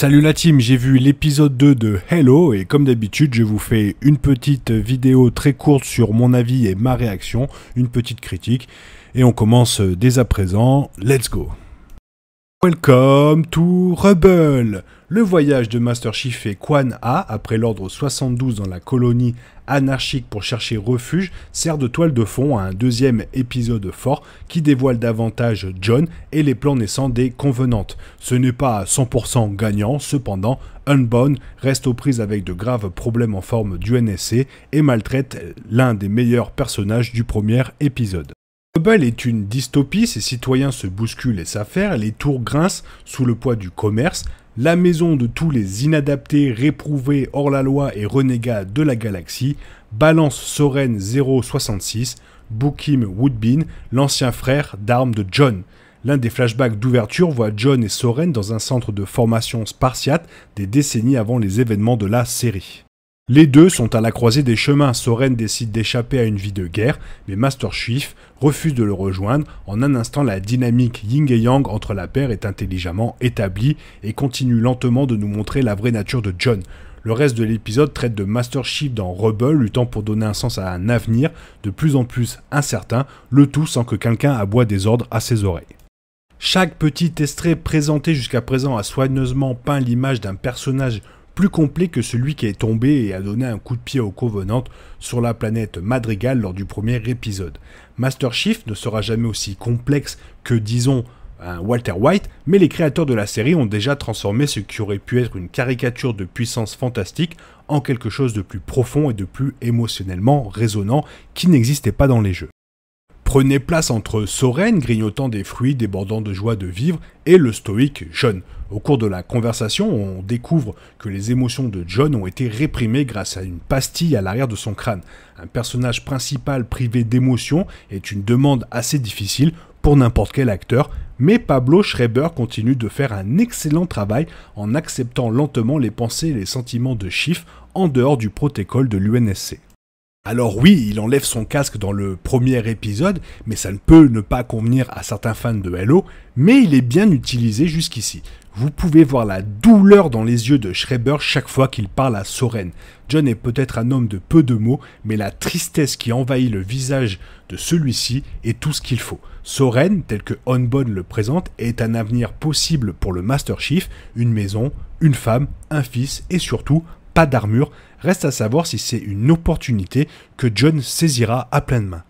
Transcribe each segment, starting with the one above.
Salut la team, j'ai vu l'épisode 2 de Hello et comme d'habitude je vous fais une petite vidéo très courte sur mon avis et ma réaction, une petite critique et on commence dès à présent, let's go Welcome to Rebel le voyage de Master Chief et Quan A, après l'ordre 72 dans la colonie anarchique pour chercher refuge, sert de toile de fond à un deuxième épisode fort qui dévoile davantage John et les plans naissants des convenantes. Ce n'est pas à 100% gagnant, cependant, Unbound reste aux prises avec de graves problèmes en forme du NSC et maltraite l'un des meilleurs personnages du premier épisode. Rebel est une dystopie, ses citoyens se bousculent et s'affairent, les tours grincent sous le poids du commerce, la maison de tous les inadaptés, réprouvés, hors-la-loi et renégats de la galaxie, balance Soren 066, Bukim Woodbin, l'ancien frère d'armes de John. L'un des flashbacks d'ouverture voit John et Soren dans un centre de formation spartiate des décennies avant les événements de la série. Les deux sont à la croisée des chemins. Soren décide d'échapper à une vie de guerre, mais Master Chief refuse de le rejoindre. En un instant, la dynamique yin et yang entre la paire est intelligemment établie et continue lentement de nous montrer la vraie nature de John. Le reste de l'épisode traite de Master Chief dans Rebel, luttant pour donner un sens à un avenir de plus en plus incertain, le tout sans que quelqu'un aboie des ordres à ses oreilles. Chaque petit extrait présenté jusqu'à présent a soigneusement peint l'image d'un personnage plus complet que celui qui est tombé et a donné un coup de pied aux Covenant sur la planète Madrigal lors du premier épisode. Master Chief ne sera jamais aussi complexe que, disons, un Walter White, mais les créateurs de la série ont déjà transformé ce qui aurait pu être une caricature de puissance fantastique en quelque chose de plus profond et de plus émotionnellement résonnant qui n'existait pas dans les jeux. Prenez place entre Soren, grignotant des fruits, débordant de joie de vivre, et le stoïque John. Au cours de la conversation, on découvre que les émotions de John ont été réprimées grâce à une pastille à l'arrière de son crâne. Un personnage principal privé d'émotions est une demande assez difficile pour n'importe quel acteur, mais Pablo Schreiber continue de faire un excellent travail en acceptant lentement les pensées et les sentiments de Schiff en dehors du protocole de l'UNSC. Alors oui, il enlève son casque dans le premier épisode, mais ça ne peut ne pas convenir à certains fans de Halo, mais il est bien utilisé jusqu'ici. Vous pouvez voir la douleur dans les yeux de Schreiber chaque fois qu'il parle à Soren. John est peut-être un homme de peu de mots, mais la tristesse qui envahit le visage de celui-ci est tout ce qu'il faut. Soren, tel que Onbon le présente, est un avenir possible pour le Master Chief, une maison, une femme, un fils et surtout pas d'armure, reste à savoir si c'est une opportunité que John saisira à pleine main.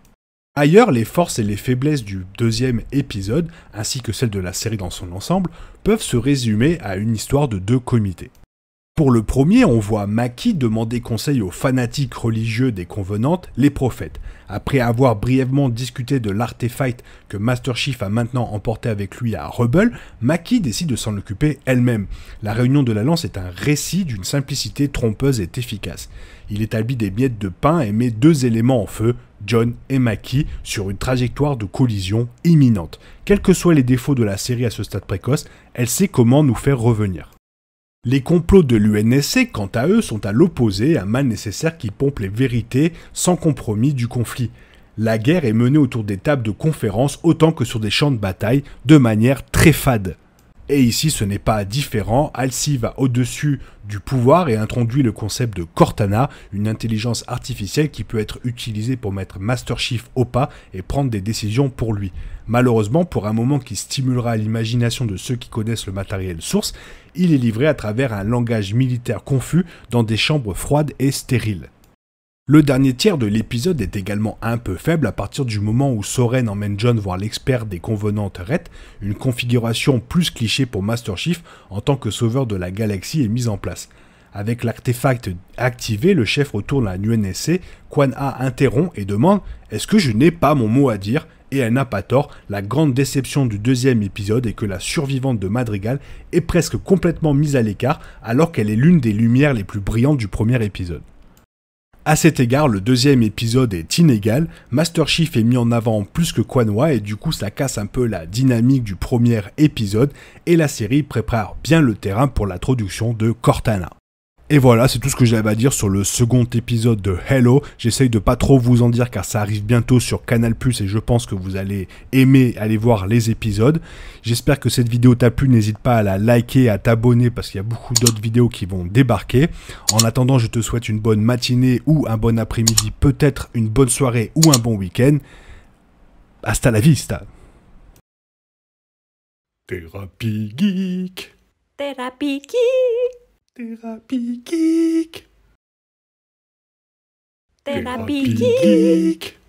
Ailleurs, les forces et les faiblesses du deuxième épisode, ainsi que celles de la série dans son ensemble, peuvent se résumer à une histoire de deux comités. Pour le premier, on voit Maki demander conseil aux fanatiques religieux des convenantes, les prophètes. Après avoir brièvement discuté de l'artefact que Master Chief a maintenant emporté avec lui à Rebel, Maki décide de s'en occuper elle-même. La réunion de la lance est un récit d'une simplicité trompeuse et efficace. Il établit des miettes de pain et met deux éléments en feu, John et Maki, sur une trajectoire de collision imminente. Quels que soient les défauts de la série à ce stade précoce, elle sait comment nous faire revenir. Les complots de l'UNSC, quant à eux, sont à l'opposé, un mal nécessaire qui pompe les vérités sans compromis du conflit. La guerre est menée autour des tables de conférences autant que sur des champs de bataille, de manière très fade. Et ici, ce n'est pas différent. Alci va au-dessus du pouvoir et introduit le concept de Cortana, une intelligence artificielle qui peut être utilisée pour mettre Master Chief au pas et prendre des décisions pour lui. Malheureusement, pour un moment qui stimulera l'imagination de ceux qui connaissent le matériel source, il est livré à travers un langage militaire confus dans des chambres froides et stériles. Le dernier tiers de l'épisode est également un peu faible à partir du moment où Soren emmène John voir l'expert des convenantes Rhett, une configuration plus cliché pour Master Chief en tant que sauveur de la galaxie est mise en place. Avec l'artefact activé, le chef retourne à l'UNSC, Quan A interrompt et demande « Est-ce que je n'ai pas mon mot à dire ?» Et elle n'a pas tort, la grande déception du deuxième épisode est que la survivante de Madrigal est presque complètement mise à l'écart alors qu'elle est l'une des lumières les plus brillantes du premier épisode. À cet égard, le deuxième épisode est inégal, Master Chief est mis en avant plus que Quanoa et du coup ça casse un peu la dynamique du premier épisode et la série prépare bien le terrain pour l'introduction de Cortana. Et voilà, c'est tout ce que j'avais à dire sur le second épisode de Hello. J'essaye de pas trop vous en dire car ça arrive bientôt sur Canal et je pense que vous allez aimer aller voir les épisodes. J'espère que cette vidéo t'a plu. N'hésite pas à la liker, à t'abonner parce qu'il y a beaucoup d'autres vidéos qui vont débarquer. En attendant, je te souhaite une bonne matinée ou un bon après-midi, peut-être une bonne soirée ou un bon week-end. Hasta la vista. Thérapie geek. Thérapie geek. Thérapie geek. Thérapie geek.